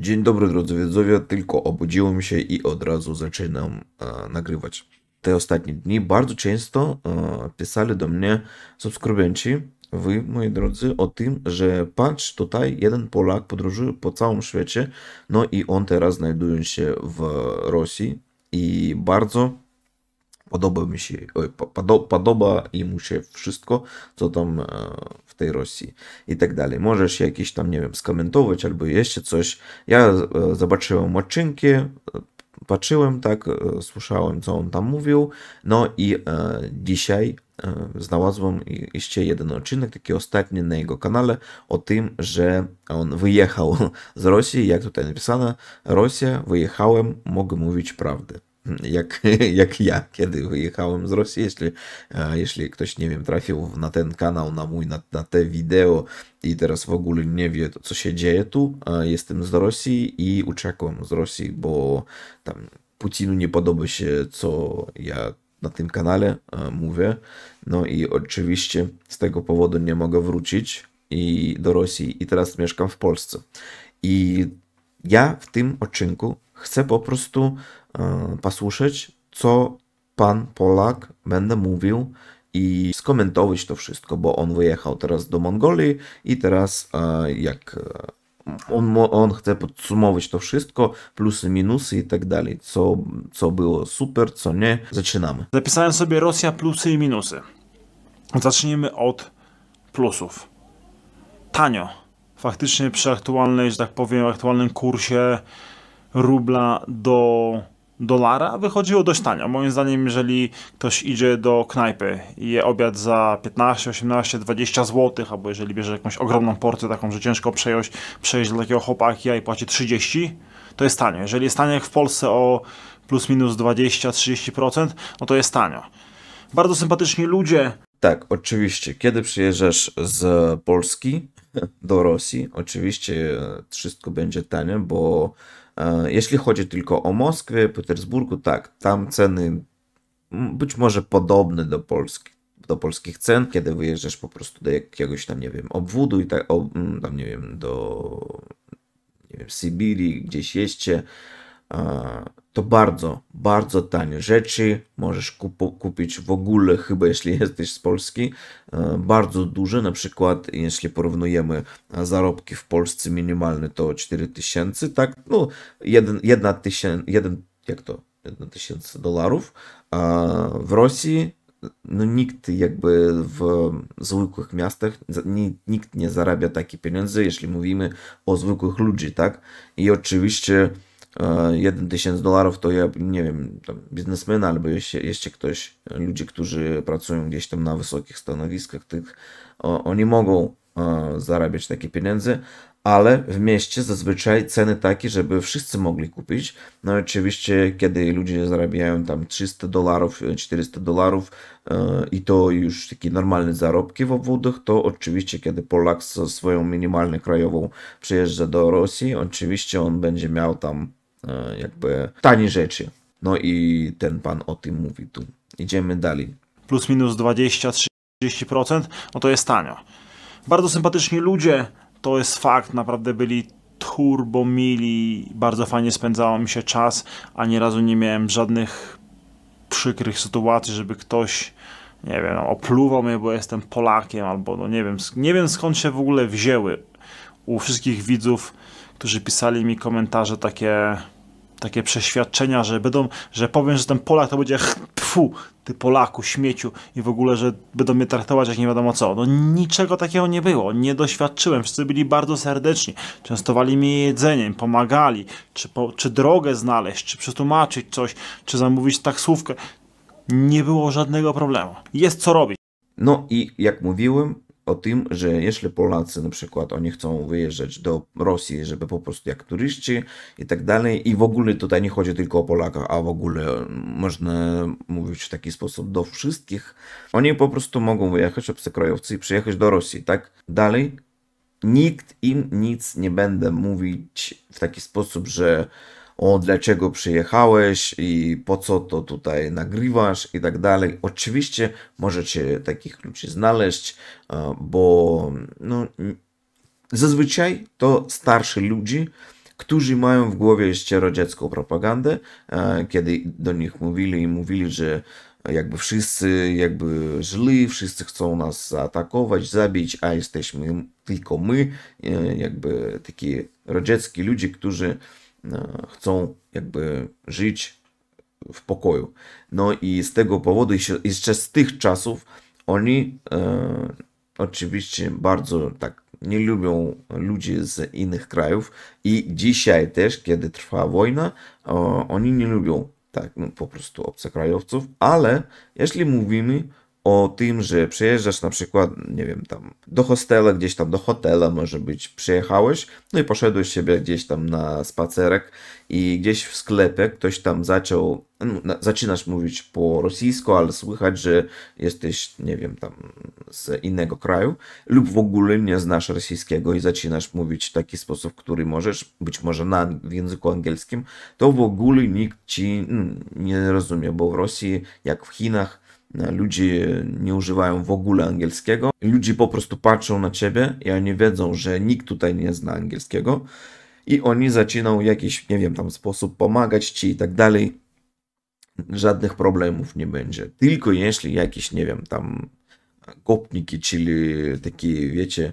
Dzień dobry drodzy widzowie, tylko obudziłem się i od razu zaczynam e, nagrywać. Te ostatnie dni bardzo często e, pisali do mnie subskrybenci, wy moi drodzy, o tym, że patrz tutaj jeden Polak podróżuje po całym świecie, no i on teraz znajduje się w Rosji i bardzo Podoba, mi się, oj, podo, podoba mu się wszystko, co tam e, w tej Rosji i tak dalej. Możesz jakieś tam, nie wiem, skomentować albo jeszcze coś. Ja e, zobaczyłem odcinki, e, patrzyłem, tak, słyszałem, co on tam mówił. No i dzisiaj znalazłem jeszcze jeden odcinek, taki ostatni na jego kanale, o tym, że on wyjechał z Rosji, jak tutaj napisane, Rosja, wyjechałem, mogę mówić prawdę jak, jak ja, kiedy wyjechałem z Rosji. Jeśli, jeśli ktoś, nie wiem, trafił na ten kanał, na mój, na, na te wideo i teraz w ogóle nie wie, co się dzieje tu, jestem z Rosji i uciekłem z Rosji, bo tam Putinu nie podoba się, co ja na tym kanale mówię. No i oczywiście z tego powodu nie mogę wrócić i do Rosji i teraz mieszkam w Polsce. I ja w tym odcinku chcę po prostu E, posłuchać, co pan Polak będę mówił i skomentować to wszystko, bo on wyjechał teraz do Mongolii i teraz e, jak e, on, on chce podsumować to wszystko, plusy, minusy i tak dalej, co, co było super, co nie. Zaczynamy. Zapisałem sobie Rosja plusy i minusy. Zacznijmy od plusów. Tanio. Faktycznie przy aktualnej, że tak powiem, aktualnym kursie rubla do dolara wychodziło dość tanio. Moim zdaniem, jeżeli ktoś idzie do knajpy i je obiad za 15, 18, 20 zł, albo jeżeli bierze jakąś ogromną porcję taką, że ciężko przejąć, przejść do takiego chłopaki i płaci 30, to jest tanio. Jeżeli jest tanio jak w Polsce o plus minus 20-30%, no to jest tanio. Bardzo sympatyczni ludzie. Tak, oczywiście. Kiedy przyjeżdżasz z Polski do Rosji, oczywiście e, wszystko będzie tanie, bo E, jeśli chodzi tylko o Moskwę, Petersburgu, tak, tam ceny być może podobne do Polski, do polskich cen, kiedy wyjeżdżasz po prostu do jakiegoś tam, nie wiem, obwodu i tak, o, tam, nie wiem, do nie wiem, gdzieś jeźdźcie, to bardzo, bardzo tanie rzeczy. Możesz kupić w ogóle, chyba jeśli jesteś z Polski, e, bardzo duże. Na przykład, jeśli porównujemy e, zarobki w Polsce minimalne, to 4000, tak? No, 1 tysiąc jeden, jak to? 1 dolarów. A w Rosji no nikt jakby w zwykłych miastach, nikt nie zarabia takiej pieniędzy jeśli mówimy o zwykłych ludzi, tak? I oczywiście 1 e, tysiąc dolarów to ja nie wiem, tam biznesmeny albo jeszcze, jeszcze ktoś, ludzie, którzy pracują gdzieś tam na wysokich stanowiskach, tych, oni mogą e, zarabiać takie pieniądze, ale w mieście zazwyczaj ceny takie, żeby wszyscy mogli kupić. No oczywiście, kiedy ludzie zarabiają tam 300 dolarów, 400 dolarów e, i to już takie normalne zarobki w obwodach, to oczywiście, kiedy Polak ze swoją minimalną krajową przyjeżdża do Rosji, oczywiście on będzie miał tam E, jakby tanie rzeczy. No i ten pan o tym mówi tu. Idziemy dalej. Plus minus 20-30%, no to jest tanio. Bardzo sympatyczni ludzie, to jest fakt, naprawdę byli turbo mili, bardzo fajnie spędzało mi się czas, a razu nie miałem żadnych przykrych sytuacji, żeby ktoś nie wiem, no, opluwał mnie, bo jestem Polakiem, albo no nie wiem, nie wiem skąd się w ogóle wzięły u wszystkich widzów którzy pisali mi komentarze takie takie przeświadczenia, że będą, że powiem, że ten Polak to będzie tfu, ty Polaku, śmieciu i w ogóle, że będą mnie traktować jak nie wiadomo co. No niczego takiego nie było, nie doświadczyłem, wszyscy byli bardzo serdeczni, częstowali mi jedzeniem, pomagali, czy, po, czy drogę znaleźć, czy przetłumaczyć coś, czy zamówić taksówkę. Nie było żadnego problemu. Jest co robić. No i jak mówiłem, o tym, że jeśli Polacy na przykład oni chcą wyjeżdżać do Rosji, żeby po prostu jak turyści i tak dalej i w ogóle tutaj nie chodzi tylko o Polaków, a w ogóle mm, można mówić w taki sposób do wszystkich, oni po prostu mogą wyjechać obcokrajowcy i przyjechać do Rosji, tak? Dalej nikt im nic nie będę mówić w taki sposób, że o dlaczego przyjechałeś i po co to tutaj nagrywasz i tak dalej. Oczywiście możecie takich ludzi znaleźć, e, bo no, zazwyczaj to starsi ludzie, którzy mają w głowie jeszcze radziecką propagandę, e, kiedy do nich mówili i mówili, że jakby wszyscy jakby źli, wszyscy chcą nas zaatakować, zabić, a jesteśmy tylko my, e, jakby takie radzieckie ludzie, którzy E, chcą jakby żyć w pokoju. No i z tego powodu, jeszcze z tych czasów, oni e, oczywiście bardzo tak nie lubią ludzi z innych krajów i dzisiaj też, kiedy trwa wojna, e, oni nie lubią tak no, po prostu obcokrajowców, ale jeśli mówimy o tym, że przyjeżdżasz na przykład, nie wiem, tam do hostela, gdzieś tam do hotela może być przyjechałeś, no i poszedłeś sobie gdzieś tam na spacerek i gdzieś w sklepie ktoś tam zaczął, no, zaczynasz mówić po rosyjsku, ale słychać, że jesteś, nie wiem, tam z innego kraju lub w ogóle nie znasz rosyjskiego i zaczynasz mówić w taki sposób, który możesz, być może na, w języku angielskim, to w ogóle nikt ci mm, nie rozumie, bo w Rosji, jak w Chinach, Ludzie nie używają w ogóle angielskiego. Ludzie po prostu patrzą na ciebie i oni wiedzą, że nikt tutaj nie zna angielskiego. I oni zaczynają w jakiś, nie wiem, tam sposób pomagać ci i tak dalej. Żadnych problemów nie będzie. Tylko jeśli jakiś, nie wiem, tam kopniki, czyli takie, wiecie,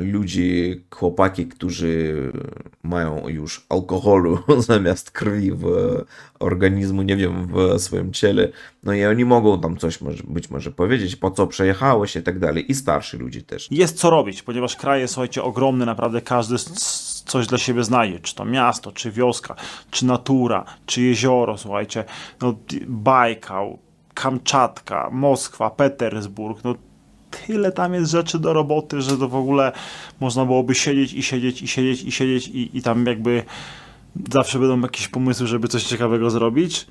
ludzi, chłopaki, którzy mają już alkoholu zamiast krwi w organizmu, nie wiem, w swoim ciele, no i oni mogą tam coś może, być może powiedzieć, po co przejechałeś i tak dalej, i starszy ludzie też. Jest co robić, ponieważ kraj jest, słuchajcie, ogromny, naprawdę każdy coś dla siebie znaje, czy to miasto, czy wioska, czy natura, czy jezioro, słuchajcie, no, Bajkał, Kamczatka, Moskwa, Petersburg, no tyle tam jest rzeczy do roboty, że to w ogóle można byłoby siedzieć i siedzieć i siedzieć i siedzieć i, i tam jakby zawsze będą jakieś pomysły, żeby coś ciekawego zrobić.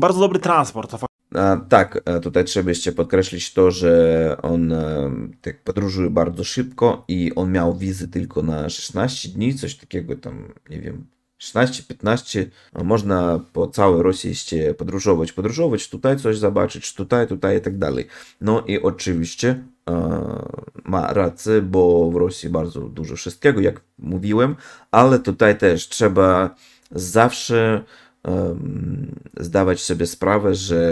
Bardzo dobry transport. A, tak, e, tutaj trzeba jeszcze podkreślić to, że on e, tak podróżuje bardzo szybko i on miał wizy tylko na 16 dni, coś takiego tam, nie wiem, 16-15 można po całej Rosji się podróżować, podróżować, tutaj coś zobaczyć, tutaj, tutaj i tak dalej. No i oczywiście ma rację, bo w Rosji bardzo dużo wszystkiego, jak mówiłem, ale tutaj też trzeba zawsze zdawać sobie sprawę, że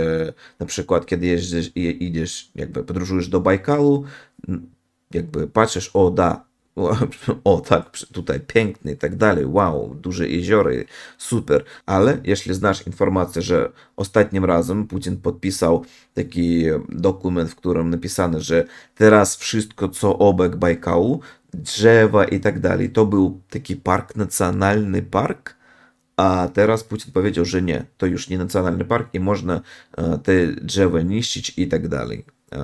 na przykład kiedy jeździsz i idziesz, jakby podróżujesz do Bajkalu, jakby patrzysz, o da, o, tak, tutaj piękny i tak dalej, wow, duże jeziory, super. Ale jeśli znasz informację, że ostatnim razem Putin podpisał taki dokument, w którym napisane, że teraz wszystko co obok Bajkału, drzewa i tak dalej, to był taki park, nacjonalny park, a teraz Putin powiedział, że nie, to już nie nacjonalny park i można e, te drzewa niszczyć i tak dalej. E,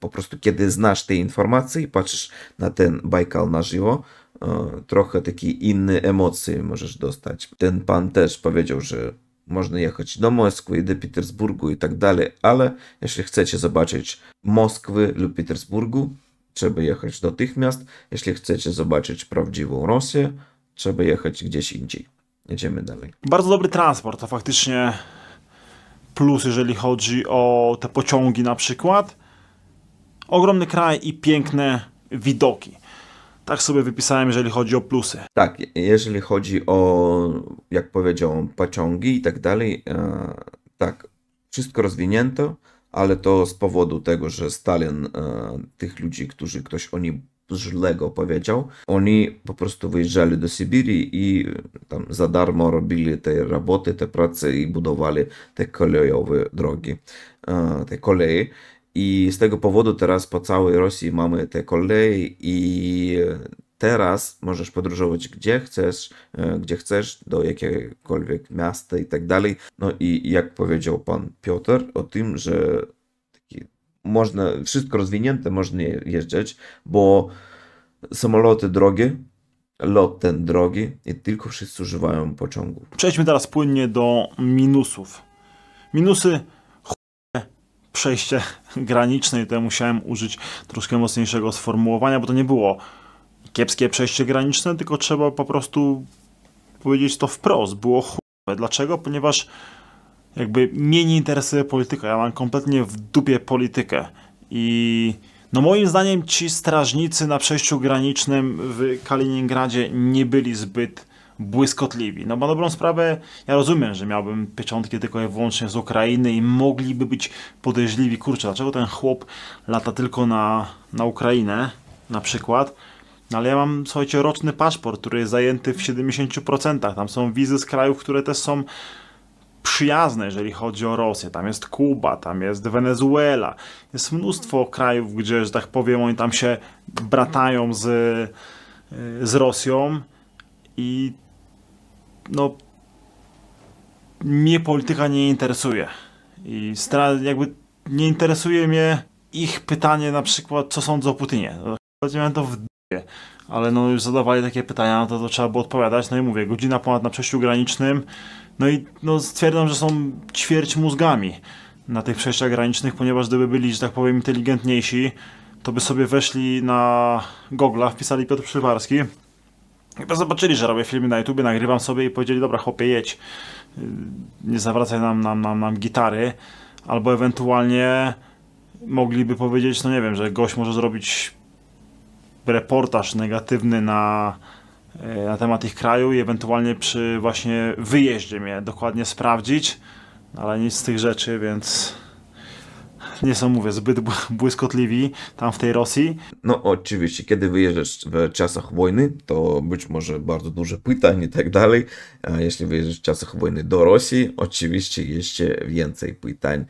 po prostu, kiedy znasz te informacje i patrzysz na ten Bajkal na żywo, e, trochę takie inne emocje możesz dostać. Ten pan też powiedział, że można jechać do Moskwy i do Petersburgu i tak dalej, ale jeśli chcecie zobaczyć Moskwy lub Petersburgu, trzeba jechać do tych miast. Jeśli chcecie zobaczyć prawdziwą Rosję, trzeba jechać gdzieś indziej. Jedziemy dalej. Bardzo dobry transport, to faktycznie plus, jeżeli chodzi o te pociągi na przykład ogromny kraj i piękne widoki. Tak sobie wypisałem, jeżeli chodzi o plusy. Tak, jeżeli chodzi o, jak powiedział, pociągi i tak dalej, e, tak, wszystko rozwinięto, ale to z powodu tego, że Stalin e, tych ludzi, którzy ktoś o nim źlego powiedział, oni po prostu wyjeżdżali do Sybirii i tam za darmo robili te roboty, te prace i budowali te kolejowe drogi, e, te koleje. I z tego powodu teraz po całej Rosji mamy te koleje i teraz możesz podróżować gdzie chcesz, e, gdzie chcesz, do jakiegokolwiek miasta i tak dalej. No i jak powiedział pan Piotr o tym, że można, wszystko rozwinięte można jeździć, bo samoloty drogie, lot ten drogi i tylko wszyscy używają pociągów. Przejdźmy teraz płynnie do minusów. Minusy przejście graniczne i to musiałem użyć troszkę mocniejszego sformułowania, bo to nie było kiepskie przejście graniczne, tylko trzeba po prostu powiedzieć to wprost. Było chłopie. Dlaczego? Ponieważ jakby mnie nie interesuje polityka. Ja mam kompletnie w dupie politykę. I no moim zdaniem ci strażnicy na przejściu granicznym w Kaliningradzie nie byli zbyt błyskotliwi. No bo dobrą sprawę, ja rozumiem, że miałbym pieczątki tylko i wyłącznie z Ukrainy i mogliby być podejrzliwi, kurczę, dlaczego ten chłop lata tylko na, na Ukrainę na przykład, no ale ja mam, słuchajcie, roczny paszport, który jest zajęty w 70%. Tam są wizy z krajów, które też są przyjazne, jeżeli chodzi o Rosję. Tam jest Kuba, tam jest Wenezuela. Jest mnóstwo krajów, gdzie, że tak powiem, oni tam się bratają z, z Rosją i no mnie polityka nie interesuje. I jakby nie interesuje mnie ich pytanie na przykład, co sądzę o Putinie. Miałem to w dół, ale no już zadawali takie pytania, no to, to trzeba było odpowiadać. No i mówię, godzina ponad na przejściu granicznym, no i no, stwierdzam, że są ćwierć mózgami na tych przejściach granicznych, ponieważ gdyby byli, że tak powiem, inteligentniejsi, to by sobie weszli na Google'a, wpisali Piotr Przywarski Chyba zobaczyli, że robię filmy na YouTube, nagrywam sobie i powiedzieli, dobra chłopie jedź, nie zawracaj nam, nam, nam, nam gitary, albo ewentualnie mogliby powiedzieć, no nie wiem, że gość może zrobić reportaż negatywny na, e, na temat ich kraju i ewentualnie przy właśnie wyjeździe mnie dokładnie sprawdzić, ale nic z tych rzeczy, więc nie są, mówię, zbyt błyskotliwi tam w tej Rosji. No oczywiście, kiedy wyjeżdżasz w czasach wojny, to być może bardzo dużo pytań i tak dalej. A jeśli wyjeżdżasz w czasach wojny do Rosji, oczywiście jeszcze więcej pytań.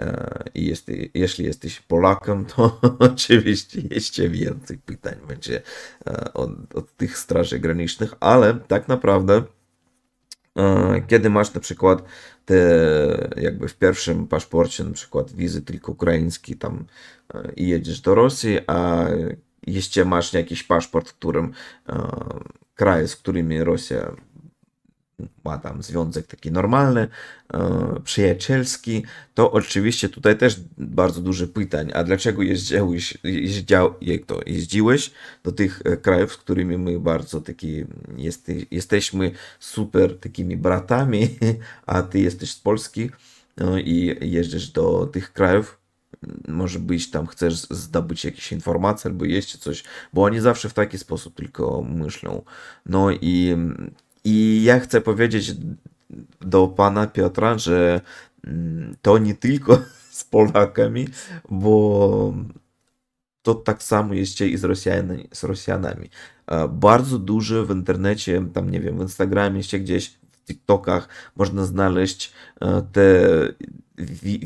E, I jest, jeśli jesteś Polakiem, to oczywiście jeszcze więcej pytań będzie e, od, od tych straży granicznych, ale tak naprawdę e, kiedy masz na przykład te jakby w pierwszym paszporcie na przykład wizy tylko ukraiński tam e, i jedziesz do Rosji, a jeśli masz jakiś paszport, w którym e, kraje, z którymi Rosja ma tam związek taki normalny, e, przyjacielski, to oczywiście tutaj też bardzo dużo pytań. A dlaczego jeździłeś, Jeździł? jak to, jeździłeś do tych e, krajów, z którymi my bardzo taki jest, jesteśmy super takimi bratami, a ty jesteś z Polski no i jeździsz do tych krajów, może być tam chcesz zdobyć jakieś informacje albo jeść coś, bo oni zawsze w taki sposób tylko myślą. No i i ja chcę powiedzieć do pana Piotra, że mm, to nie tylko z Polakami, bo to tak samo jeszcze i z, Rosjan, z Rosjanami. E, bardzo dużo w internecie, tam nie wiem, w Instagramie, jeszcze gdzieś, w TikTokach można znaleźć e, te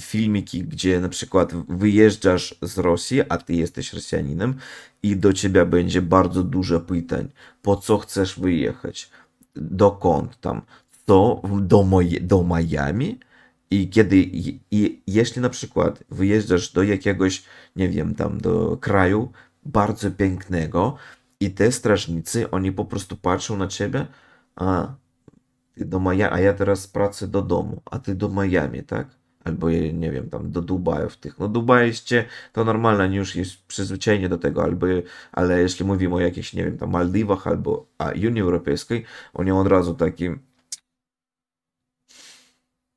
filmiki, gdzie na przykład wyjeżdżasz z Rosji, a ty jesteś Rosjaninem i do ciebie będzie bardzo dużo pytań. Po co chcesz wyjechać? dokąd tam, to do, moje, do Miami i kiedy, i, i jeśli na przykład wyjeżdżasz do jakiegoś, nie wiem, tam do kraju bardzo pięknego i te strażnicy, oni po prostu patrzą na ciebie, a, do Miami, a ja teraz pracę do domu, a ty do Miami, tak? albo nie wiem, tam do Dubajów tych. No Dubajście to normalne, już jest przyzwyczajenie do tego, albo, ale jeśli mówimy o jakichś, nie wiem, tam Maldiwach albo a, Unii Europejskiej, oni od razu taki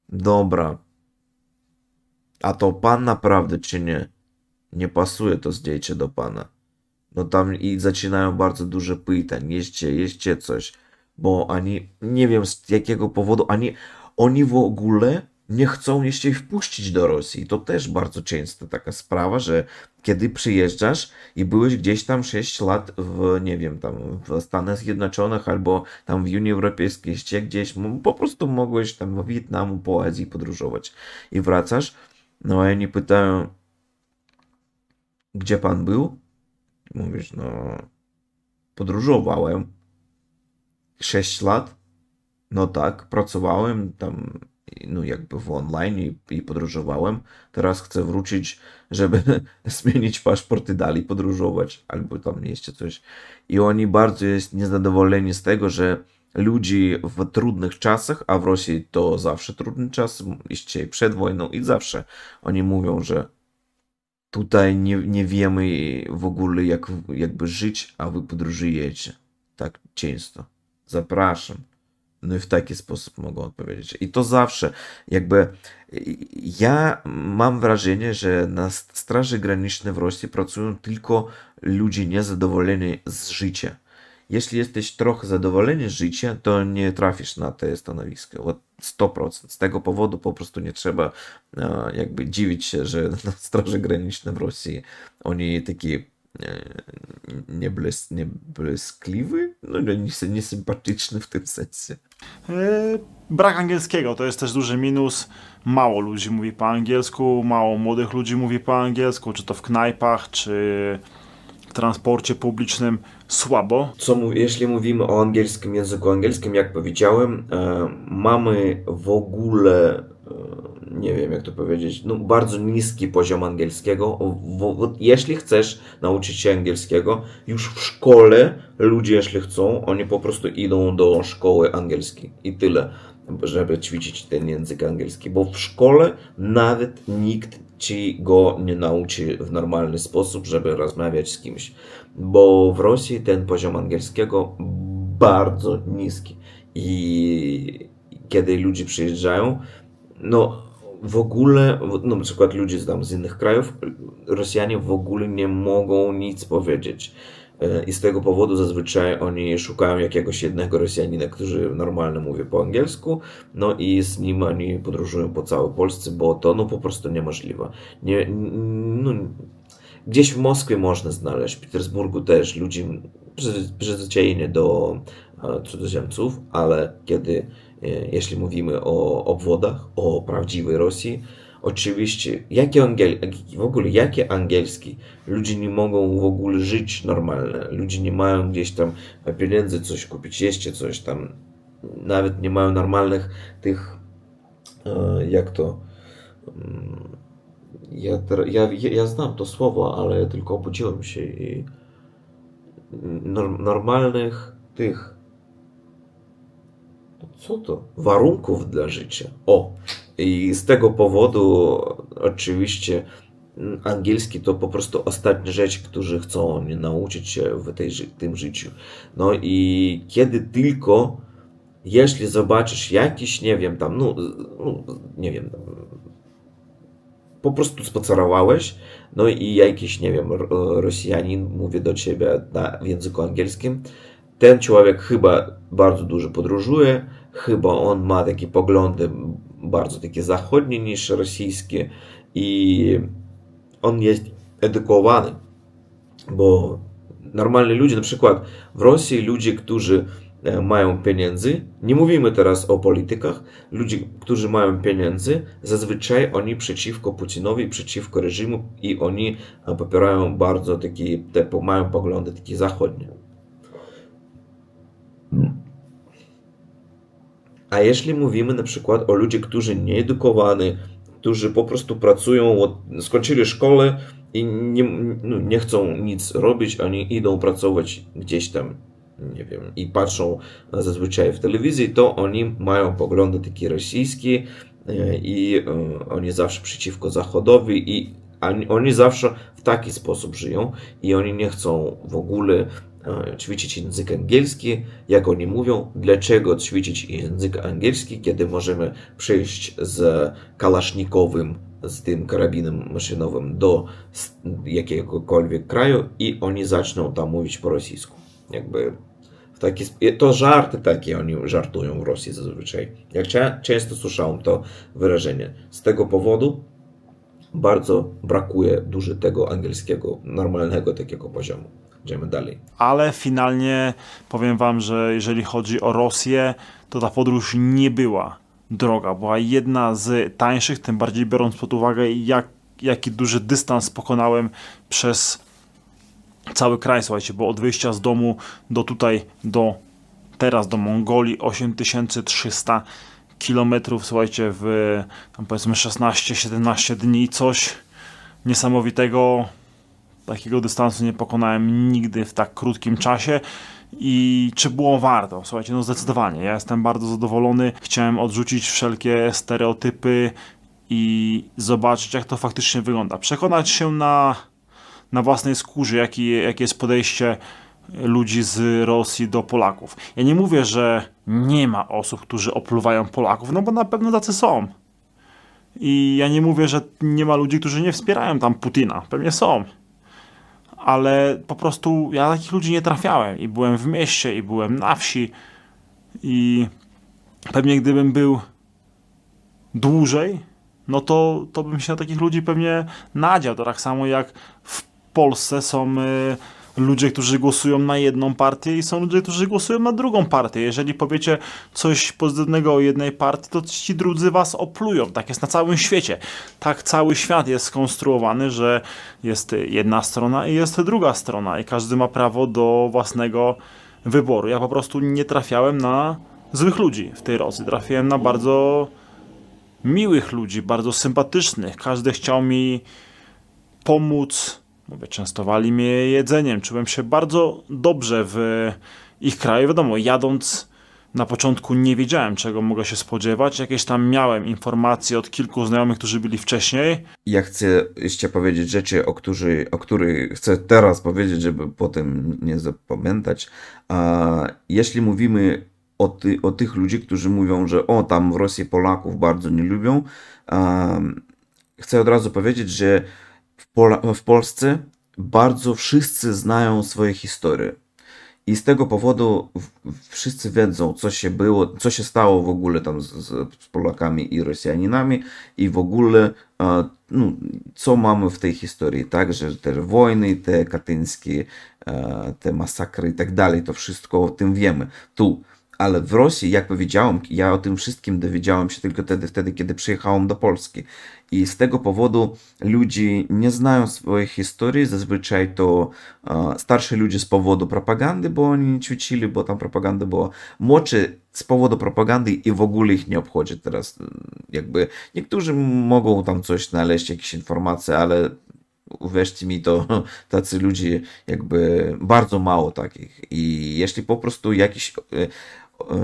dobra, a to pan naprawdę czy nie? Nie pasuje to zdjęcie do pana. No tam i zaczynają bardzo duże pytań, jeźdźcie, jeźdźcie coś, bo ani, nie wiem z jakiego powodu, ani oni w ogóle nie chcą jeszcze ich wpuścić do Rosji. To też bardzo często taka sprawa, że kiedy przyjeżdżasz i byłeś gdzieś tam 6 lat w, nie wiem, tam w Stanach Zjednoczonych albo tam w Unii Europejskiej, jeszcze gdzieś, po prostu mogłeś tam w Wietnamu, po Azji podróżować i wracasz, no a oni pytają, gdzie pan był? Mówisz, no podróżowałem 6 lat, no tak, pracowałem tam no jakby w online i, podróżowałem. Teraz chcę wrócić, żeby zmienić paszport i dalej podróżować, albo tam jeszcze coś. I oni bardzo jest niezadowoleni z tego, że ludzie w trudnych czasach, a w Rosji to zawsze trudny czas, jeszcze przed wojną i zawsze, oni mówią, że tutaj nie, nie wiemy w ogóle jak, jakby żyć, a wy podróżujecie. Tak często. Zapraszam no w taki sposób mogą odpowiedzieć. I to zawsze, jakby ja mam wrażenie, że na Straży Granicznej w Rosji pracują tylko ludzie niezadowoleni z życia. Jeśli jesteś trochę zadowoleni z życia, to nie trafisz na te stanowiska. Вот 100%. Z tego powodu po prostu nie trzeba e, jakby dziwić się, że na Straży Granicznej w Rosji oni takie E, nie niebłyskliwy, no niesympatyczny w tym sensie. E, brak angielskiego to jest też duży minus. Mało ludzi mówi po angielsku, mało młodych ludzi mówi po angielsku, czy to w knajpach, czy w transporcie publicznym słabo. Co, jeśli mówimy o angielskim języku angielskim, jak powiedziałem, e, mamy w ogóle nie wiem jak to powiedzieć, no, bardzo niski poziom angielskiego. jeśli chcesz nauczyć się angielskiego, już w szkole ludzie, jeśli chcą, oni po prostu idą do szkoły angielskiej i tyle, żeby ćwiczyć ten język angielski, bo w szkole nawet nikt ci go nie nauczy w normalny sposób, żeby rozmawiać z kimś, bo w Rosji ten poziom angielskiego bardzo niski i kiedy ludzie przyjeżdżają, no w ogóle, no na przykład ludzie znam z innych krajów, Rosjanie w ogóle nie mogą nic powiedzieć. E, I z tego powodu zazwyczaj oni szukają jakiegoś jednego Rosjanina, który normalnie mówi po angielsku, no i z nim oni podróżują po całej Polsce, bo to no po prostu niemożliwe. Nie, no, gdzieś w Moskwie można znaleźć, w Petersburgu też ludzi przyzwyczajeni do e, cudzoziemców, ale kiedy E, jeśli mówimy o obwodach, o prawdziwej Rosji. Oczywiście, jaki angiel, w ogóle jakie angielski? Ludzie nie mogą w ogóle żyć normalnie. Ludzie nie mają gdzieś tam pieniędzy coś kupić, jeszcze coś tam. Nawet nie mają normalnych tych, e, jak to, mm, ja, ja, ja znam to słowo, ale ja tylko obudziłem się i normalnych tych co to? Warunków dla życia. O! I z tego powodu oczywiście angielski to po prostu ostatnia rzecz, którzy chcą nauczyć się w tej, tym życiu. No i kiedy tylko, jeśli zobaczysz jakiś, nie wiem, tam, no, no nie wiem, tam, po prostu spacerowałeś, no i jakiś, nie wiem, Rosjanin mówi do ciebie na, w języku angielskim, ten człowiek chyba bardzo dużo podróżuje, chyba on ma takie poglądy bardzo takie zachodnie niż rosyjskie i on jest edukowany, bo normalni ludzie, na przykład w Rosji ludzie, którzy e, mają pieniędzy, nie mówimy teraz o politykach, ludzie, którzy mają pieniędzy, zazwyczaj oni przeciwko Putinowi, przeciwko reżimu i oni e, popierają bardzo takie, te, mają poglądy takie zachodnie. A jeśli mówimy na przykład o ludziach, którzy nieedukowani, którzy po prostu pracują, skończyli szkołę i nie, no, nie chcą nic robić, oni idą pracować gdzieś tam, nie wiem, i patrzą zazwyczaj w telewizji, to oni mają poglądy takie rosyjskie e, i e, oni zawsze przeciwko Zachodowi i oni zawsze w taki sposób żyją i oni nie chcą w ogóle E, ćwiczyć język angielski, jak oni mówią, dlaczego ćwiczyć język angielski, kiedy możemy przejść z kalasznikowym, z tym karabinem maszynowym do jakiegokolwiek kraju i oni zaczną tam mówić po rosyjsku. Jakby w taki to żarty takie oni żartują w Rosji zazwyczaj. Jak ja często słyszałem to wyrażenie. Z tego powodu bardzo brakuje dużo tego angielskiego, normalnego takiego poziomu idziemy dalej. Ale finalnie powiem Wam, że jeżeli chodzi o Rosję, to ta podróż nie była droga. Była jedna z tańszych, tym bardziej biorąc pod uwagę, jak, jaki duży dystans pokonałem przez cały kraj, słuchajcie, bo od wyjścia z domu do tutaj, do teraz, do Mongolii 8300 kilometrów, słuchajcie, w tam powiedzmy 16-17 dni, coś niesamowitego, Takiego dystansu nie pokonałem nigdy w tak krótkim czasie. I czy było warto? Słuchajcie, no zdecydowanie. Ja jestem bardzo zadowolony. Chciałem odrzucić wszelkie stereotypy i zobaczyć, jak to faktycznie wygląda. Przekonać się na, na własnej skórze, jakie jak jest podejście ludzi z Rosji do Polaków. Ja nie mówię, że nie ma osób, którzy opluwają Polaków, no bo na pewno tacy są. I ja nie mówię, że nie ma ludzi, którzy nie wspierają tam Putina. Pewnie są ale po prostu ja takich ludzi nie trafiałem i byłem w mieście, i byłem na wsi i pewnie gdybym był dłużej, no to, to bym się na takich ludzi pewnie nadział. To tak samo jak w Polsce są... Yy, ludzie, którzy głosują na jedną partię i są ludzie, którzy głosują na drugą partię. Jeżeli powiecie coś pozytywnego o jednej partii, to ci drudzy was oplują. Tak jest na całym świecie. Tak cały świat jest skonstruowany, że jest jedna strona i jest druga strona i każdy ma prawo do własnego wyboru. Ja po prostu nie trafiałem na złych ludzi w tej Rosji. Trafiłem na bardzo miłych ludzi, bardzo sympatycznych. Każdy chciał mi pomóc Mówię, częstowali mnie jedzeniem, czułem się bardzo dobrze w ich kraju. Wiadomo, jadąc na początku nie wiedziałem, czego mogę się spodziewać. Jakieś tam miałem informacje od kilku znajomych, którzy byli wcześniej. Ja chcę jeszcze powiedzieć rzeczy, o, którzy, o których chcę teraz powiedzieć, żeby potem nie zapamiętać. A jeśli mówimy o, ty, o tych ludzi, którzy mówią, że o, tam w Rosji Polaków bardzo nie lubią, a, chcę od razu powiedzieć, że w, Pol w Polsce bardzo wszyscy znają swoje historie. I z tego powodu wszyscy wiedzą, co się było, co się stało w ogóle tam z, z Polakami i Rosjaninami i w ogóle e, no, co mamy w tej historii, tak, że te wojny, te katyńskie, e, te masakry i tak dalej, to wszystko o tym wiemy tu. Ale w Rosji, jak powiedziałem, ja o tym wszystkim dowiedziałem się tylko wtedy, wtedy kiedy przyjechałem do Polski i z tego powodu ludzie nie znają swojej historii, zazwyczaj to e, starsi ludzie z powodu propagandy, bo oni ćwiczyli, bo tam propaganda była, młodszy z powodu propagandy i w ogóle ich nie obchodzi teraz. Jakby niektórzy mogą tam coś znaleźć, jakieś informacje, ale uwierzcie mi, to tacy ludzie jakby bardzo mało takich i jeśli po prostu jakiś e,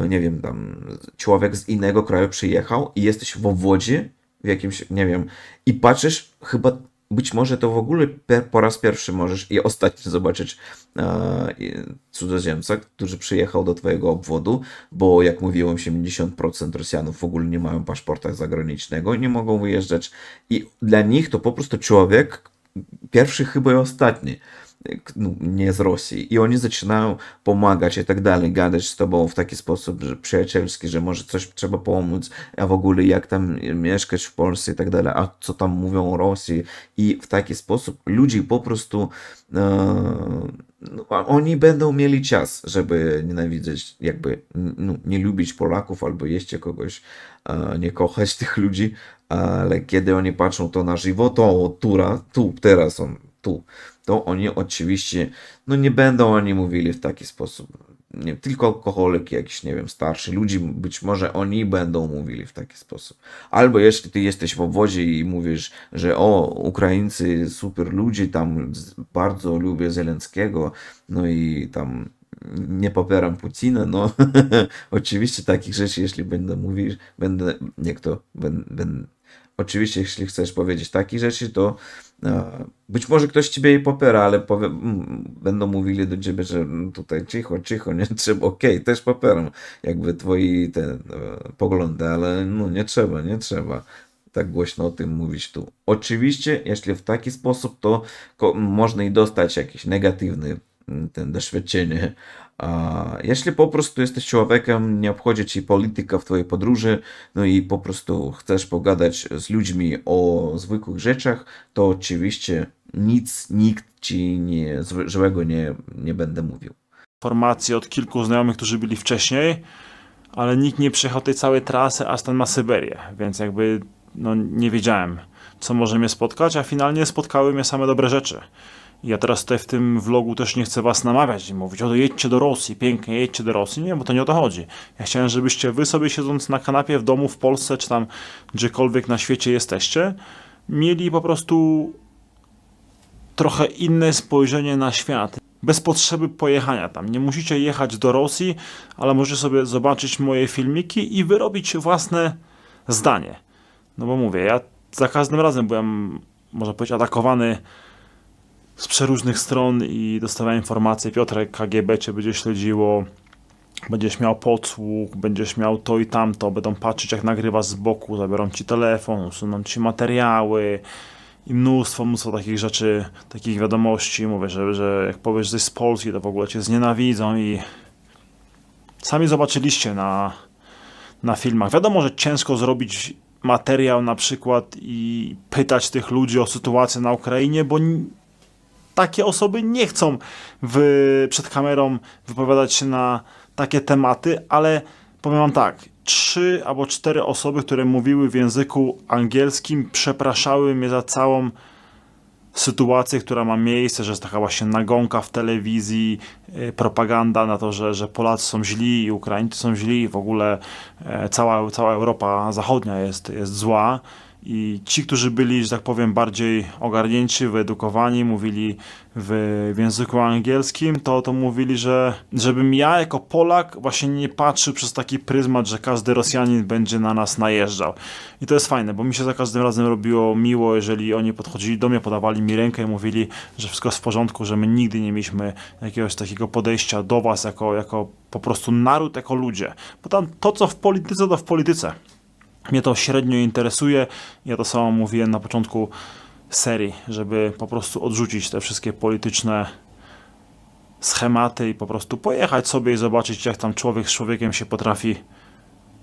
e, nie wiem, tam człowiek z innego kraju przyjechał i jesteś w obwodzie, w jakimś, nie wiem, i patrzysz, chyba być może to w ogóle po raz pierwszy możesz i ostatni zobaczyć e, cudzoziemca, który przyjechał do Twojego obwodu, bo jak mówiłem, 70% Rosjanów w ogóle nie mają paszporta zagranicznego, nie mogą wyjeżdżać i dla nich to po prostu człowiek, pierwszy chyba i ostatni. No, nie z Rosji. I oni zaczynają pomagać i tak dalej, gadać z tobą w taki sposób że przyjacielski, że może coś trzeba pomóc, a w ogóle jak tam mieszkać w Polsce i tak dalej, a co tam mówią o Rosji. I w taki sposób ludzi po prostu e, no, oni będą mieli czas, żeby nienawidzieć, jakby no, nie lubić Polaków albo jeszcze kogoś, e, nie kochać tych ludzi, ale kiedy oni patrzą to na żywo, to tura, tu teraz on tu, to oni oczywiście, no nie będą oni mówili w taki sposób. Nie, tylko alkoholik, jakiś, nie wiem, starszy ludzi, być może oni będą mówili w taki sposób. Albo jeśli ty jesteś w obwodzie i mówisz, że o, Ukraińcy super ludzie, tam bardzo lubię Zelenskiego, no i tam nie popieram Putina, no oczywiście takich rzeczy, jeśli będę mówić będę, niech to, ben, ben, oczywiście jeśli chcesz powiedzieć takich rzeczy, to no, być może ktoś ciebie jej popiera, ale powie, mm, będą mówili do ciebie, że mm, tutaj cicho, cicho, nie trzeba, okej, okay, też popieram jakby twoi te e, poglądy, ale no nie trzeba, nie trzeba tak głośno o tym mówić tu. Oczywiście, jeśli w taki sposób, to można i dostać jakiś negatywny ten doświadczenie. Jeśli po prostu jesteś człowiekiem, nie obchodzi ci polityka w twojej podróży, no i po prostu chcesz pogadać z ludźmi o zwykłych rzeczach, to oczywiście nic, nikt ci nie, złego nie, nie będę mówił. Informacje od kilku znajomych, którzy byli wcześniej, ale nikt nie przejechał tej całej trasy aż ten ma Syberię, więc jakby no, nie wiedziałem, co może mnie spotkać, a finalnie spotkały mnie same dobre rzeczy. Ja teraz tutaj w tym vlogu też nie chcę was namawiać i mówić, o jedźcie do Rosji, pięknie, jedźcie do Rosji. Nie, bo to nie o to chodzi. Ja chciałem, żebyście wy sobie siedząc na kanapie w domu w Polsce, czy tam gdziekolwiek na świecie jesteście, mieli po prostu trochę inne spojrzenie na świat. Bez potrzeby pojechania tam. Nie musicie jechać do Rosji, ale możecie sobie zobaczyć moje filmiki i wyrobić własne zdanie. No bo mówię, ja za każdym razem byłem, można powiedzieć, atakowany z przeróżnych stron i dostawałem informacje, Piotrek, KGB cię będzie śledziło, będziesz miał podsłuch, będziesz miał to i tamto, będą patrzeć jak nagrywasz z boku, zabiorą ci telefon, usuną ci materiały i mnóstwo, mnóstwo takich rzeczy, takich wiadomości. Mówię, że, że jak powiesz coś z Polski, to w ogóle cię znienawidzą i sami zobaczyliście na, na filmach. Wiadomo, że ciężko zrobić materiał na przykład i pytać tych ludzi o sytuację na Ukrainie, bo takie osoby nie chcą w, przed kamerą wypowiadać się na takie tematy, ale powiem wam tak, trzy albo cztery osoby, które mówiły w języku angielskim, przepraszały mnie za całą sytuację, która ma miejsce, że jest taka właśnie nagonka w telewizji, yy, propaganda na to, że, że Polacy są źli i Ukraińcy są źli, w ogóle yy, cała, cała Europa Zachodnia jest, jest zła i ci, którzy byli, że tak powiem, bardziej ogarnięci, wyedukowani, mówili w, w, języku angielskim, to, to mówili, że żebym ja jako Polak właśnie nie patrzył przez taki pryzmat, że każdy Rosjanin będzie na nas najeżdżał. I to jest fajne, bo mi się za każdym razem robiło miło, jeżeli oni podchodzili do mnie, podawali mi rękę i mówili, że wszystko jest w porządku, że my nigdy nie mieliśmy jakiegoś takiego podejścia do was jako, jako po prostu naród, jako ludzie. Bo tam to, co w polityce, to w polityce. Mnie to średnio interesuje. Ja to samo mówiłem na początku serii, żeby po prostu odrzucić te wszystkie polityczne schematy i po prostu pojechać sobie i zobaczyć, jak tam człowiek z człowiekiem się potrafi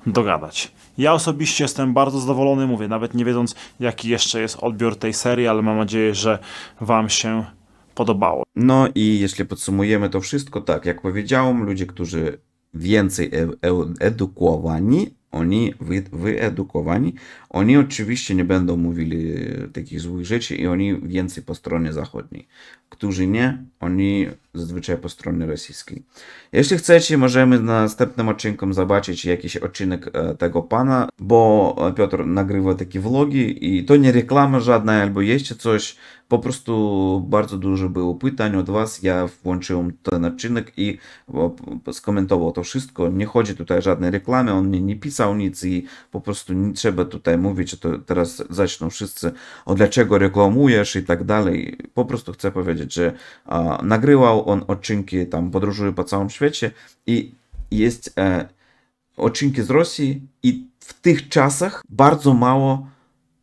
dogadać. Ja osobiście jestem bardzo zadowolony, mówię, nawet nie wiedząc, jaki jeszcze jest odbiór tej serii, ale mam nadzieję, że Wam się podobało. No i jeśli podsumujemy to wszystko, tak jak powiedziałem, ludzie, którzy więcej e- e- edukowani, oni wy, wyedukowani, oni oczywiście nie będą mówili e, takich złych rzeczy i oni więcej po stronie zachodniej. Którzy nie, oni zazwyczaj po stronie rosyjskiej. Jeśli chcecie, możemy na następnym odcinku zobaczyć jakiś odcinek e, tego pana, bo e, Piotr nagrywa takie vlogi i to nie reklama żadna albo jeszcze coś. Po prostu bardzo dużo było pytań od was. Ja włączyłem ten odcinek i skomentował to wszystko. Nie chodzi tutaj o żadnej reklamy, on mnie nie pisał napisał nic i po prostu nie trzeba tutaj mówić, to teraz zaczną wszyscy o dlaczego reklamujesz i tak dalej. Po prostu chcę powiedzieć, że nagrywał on odcinki, tam podróżuje po całym świecie i jest e, odcinki z Rosji i w tych czasach bardzo mało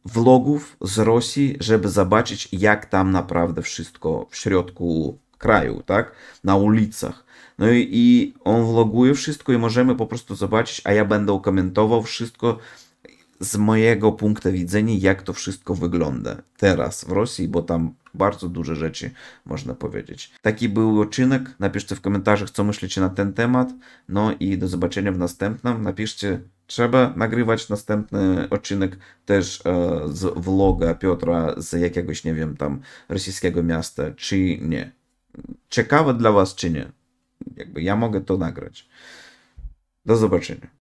vlogów z Rosji, żeby zobaczyć jak tam naprawdę wszystko w środku kraju, tak? Na ulicach. No i, i on vloguje wszystko i możemy po prostu zobaczyć, a ja będę komentował wszystko z mojego punktu widzenia, jak to wszystko wygląda teraz w Rosji, bo tam bardzo duże rzeczy można powiedzieć. Taki był odcinek. Napiszcie w komentarzach, co myślicie na ten temat. No i do zobaczenia w następnym. Napiszcie, trzeba nagrywać następny odcinek też e, z vloga Piotra z jakiegoś, nie wiem, tam rosyjskiego miasta, czy nie. Ciekawe dla Was, czy nie jakby ja mogę to nagrać. Do zobaczenia.